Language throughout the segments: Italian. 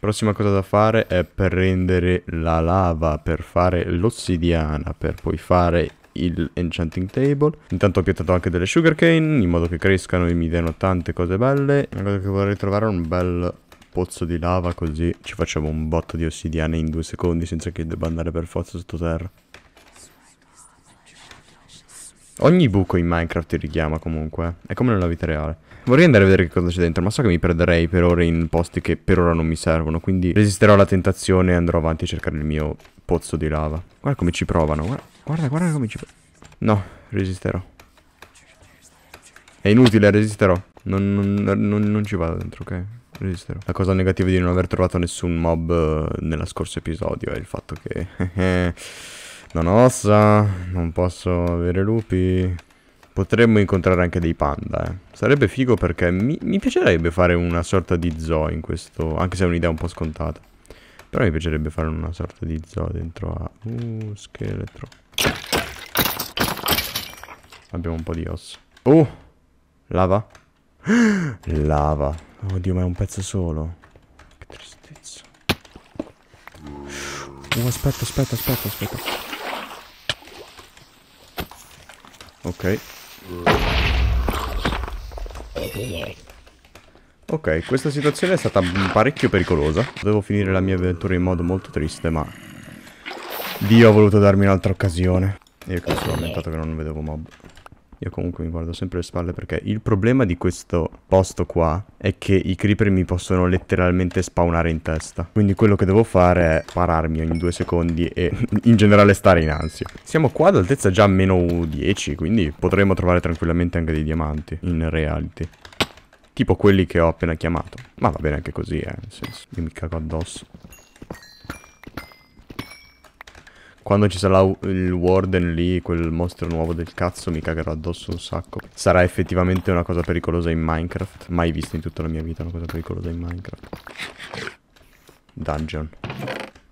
Prossima cosa da fare è prendere la lava per fare l'ossidiana, per poi fare il enchanting table. Intanto ho piantato anche delle sugarcane, in modo che crescano e mi diano tante cose belle. Una cosa che vorrei trovare è un bel pozzo di lava, così ci facciamo un botto di ossidiana in due secondi senza che debba andare per forza sottoterra. Ogni buco in Minecraft ti richiama comunque. Eh. È come nella vita reale. Vorrei andare a vedere che cosa c'è dentro, ma so che mi perderei per ore in posti che per ora non mi servono. Quindi resisterò alla tentazione e andrò avanti a cercare il mio pozzo di lava. Guarda come ci provano. Guarda, guarda, come ci provano. No, resisterò. È inutile, resisterò. Non, non, non, non ci vado dentro, ok? Resisterò. La cosa negativa di non aver trovato nessun mob eh, nella scorso episodio è il fatto che... Eh, non ho ossa, non posso avere lupi. Potremmo incontrare anche dei panda, eh. Sarebbe figo perché mi, mi, piacerebbe fare una sorta di zoo in questo... Anche se è un'idea un po' scontata. Però mi piacerebbe fare una sorta di zoo dentro a... Uh, scheletro. Abbiamo un po' di ossa. Oh! Lava. Lava. Oddio, ma è un pezzo solo. Che tristezza. Oh, aspetta, aspetta, aspetta, aspetta. Ok. Ok, questa situazione è stata parecchio pericolosa. Devo finire la mia avventura in modo molto triste, ma... Dio ha voluto darmi un'altra occasione. Io che mi sono lamentato che non vedevo mob. Io comunque mi guardo sempre le spalle perché il problema di questo posto qua è che i creeper mi possono letteralmente spawnare in testa. Quindi quello che devo fare è pararmi ogni due secondi e in generale stare in ansia. Siamo qua ad altezza già meno 10, quindi potremmo trovare tranquillamente anche dei diamanti in reality. Tipo quelli che ho appena chiamato. Ma va bene anche così, eh. Nel senso, io mi cago addosso. Quando ci sarà il Warden lì, quel mostro nuovo del cazzo, mi cagherò addosso un sacco. Sarà effettivamente una cosa pericolosa in Minecraft. Mai vista in tutta la mia vita una cosa pericolosa in Minecraft. Dungeon.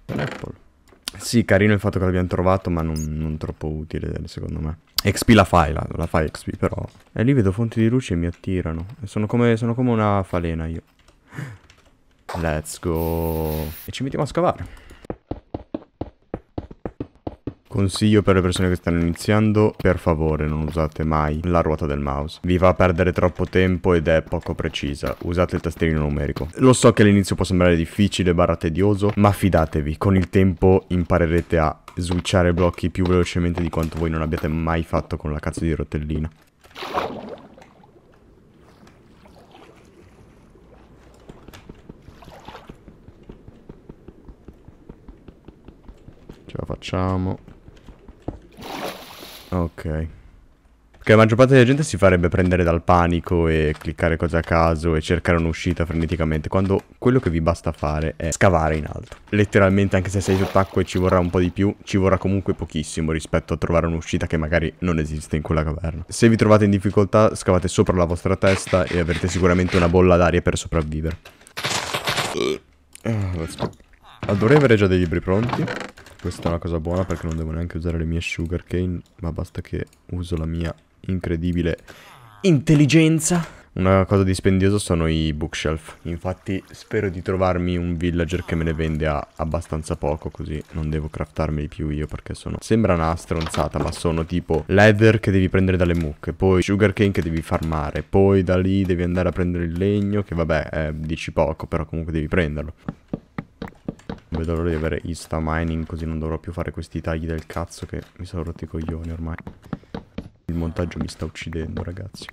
apple. Sì, carino il fatto che l'abbiamo trovato, ma non, non, troppo utile, secondo me. XP la fai, la, la fai XP, però. E lì vedo fonti di luce e mi attirano. Sono come, sono come una falena io. Let's go. E ci mettiamo a scavare. Consiglio per le persone che stanno iniziando, per favore non usate mai la ruota del mouse. Vi fa perdere troppo tempo ed è poco precisa. Usate il tastierino numerico. Lo so che all'inizio può sembrare difficile, barra tedioso, ma fidatevi, con il tempo imparerete a switchare blocchi più velocemente di quanto voi non abbiate mai fatto con la cazzo di rotellina. Ce la facciamo. Ok. Perché la maggior parte della gente si farebbe prendere dal panico e cliccare cose a caso e cercare un'uscita freneticamente, quando quello che vi basta fare è scavare in alto. Letteralmente, anche se sei sott'acqua e ci vorrà un po' di più, ci vorrà comunque pochissimo rispetto a trovare un'uscita che magari non esiste in quella caverna. Se vi trovate in difficoltà, scavate sopra la vostra testa e avrete sicuramente una bolla d'aria per sopravvivere. Ah, dovrei avere già dei libri pronti. Questa è una cosa buona perché non devo neanche usare le mie sugar cane, ma basta che uso la mia incredibile intelligenza. Una cosa dispendiosa sono i bookshelf, infatti spero di trovarmi un villager che me ne vende a abbastanza poco così non devo craftarmeli più io perché sono... Sembra una stronzata ma sono tipo leather che devi prendere dalle mucche, poi sugarcane che devi farmare, poi da lì devi andare a prendere il legno che vabbè eh, dici poco però comunque devi prenderlo. Non vedo l'ora di avere Insta Mining così non dovrò più fare questi tagli del cazzo che mi sono rotti i coglioni ormai. Il montaggio mi sta uccidendo ragazzi.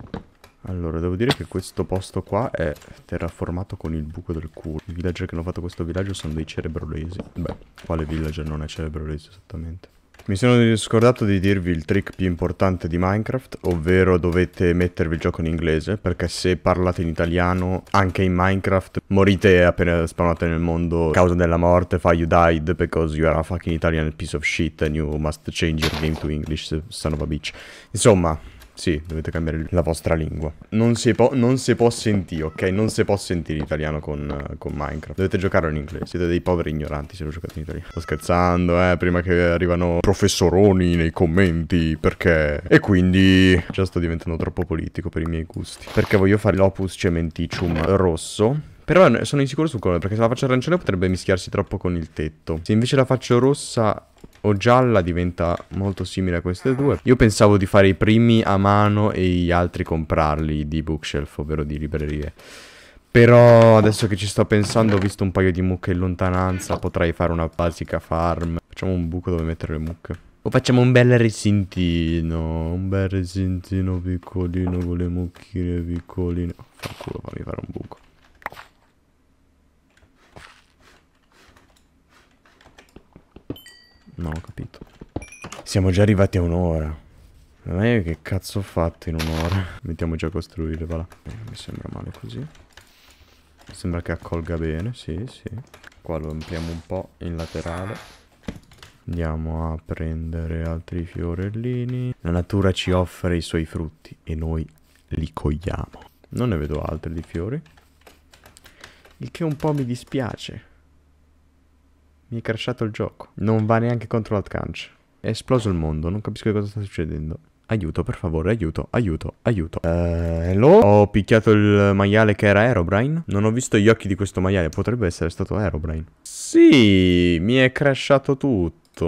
Allora, devo dire che questo posto qua è terraformato con il buco del culo. I villager che hanno fatto questo villaggio sono dei cerebrolesi. Beh, quale villager non è cerebrolesi esattamente? Mi sono scordato di dirvi il trick più importante di Minecraft, ovvero dovete mettervi il gioco in inglese, perché se parlate in italiano, anche in Minecraft, morite appena spawnate nel mondo a causa della morte, fa you died because you are a fucking Italian piece of shit and you must change your game to English, son of a bitch. Insomma, sì, dovete cambiare la vostra lingua. Non si, non si può, sentire, ok? Non si può sentire l'italiano con, uh, con, Minecraft. Dovete giocare in inglese. Siete dei poveri ignoranti se lo giocate in italiano. Sto scherzando, eh? Prima che arrivano professoroni nei commenti, perché... E quindi... Già sto diventando troppo politico per i miei gusti. Perché voglio fare l'opus cementicium rosso. Però sono insicuro sul colore, perché se la faccio arancione potrebbe mischiarsi troppo con il tetto. Se invece la faccio rossa o gialla diventa molto simile a queste due. Io pensavo di fare i primi a mano e gli altri comprarli di bookshelf, ovvero di librerie. Però adesso che ci sto pensando, ho visto un paio di mucche in lontananza, potrei fare una basica farm. Facciamo un buco dove mettere le mucche. O facciamo un bel resintino, un bel resintino piccolino con le mucchine piccoline. Fa culo, fammi fare un buco. No, ho capito. Siamo già arrivati a un'ora. Non è che cazzo ho fatto in un'ora. Mettiamo già a costruire, va là. Eh, mi sembra male così. sembra che accolga bene, sì, sì. Qua lo ampliamo un po' in laterale. Andiamo a prendere altri fiorellini. La natura ci offre i suoi frutti e noi li cogliamo. Non ne vedo altri di fiori. Il che un po' mi dispiace. Mi è crashato il gioco. Non va neanche contro l'Atcanch. È esploso il mondo, non capisco cosa sta succedendo. Aiuto, per favore, aiuto, aiuto, aiuto. Uh, hello? Ho picchiato il maiale che era Aerobrine. Non ho visto gli occhi di questo maiale, potrebbe essere stato Aerobrine. Sì, mi è crashato tutto.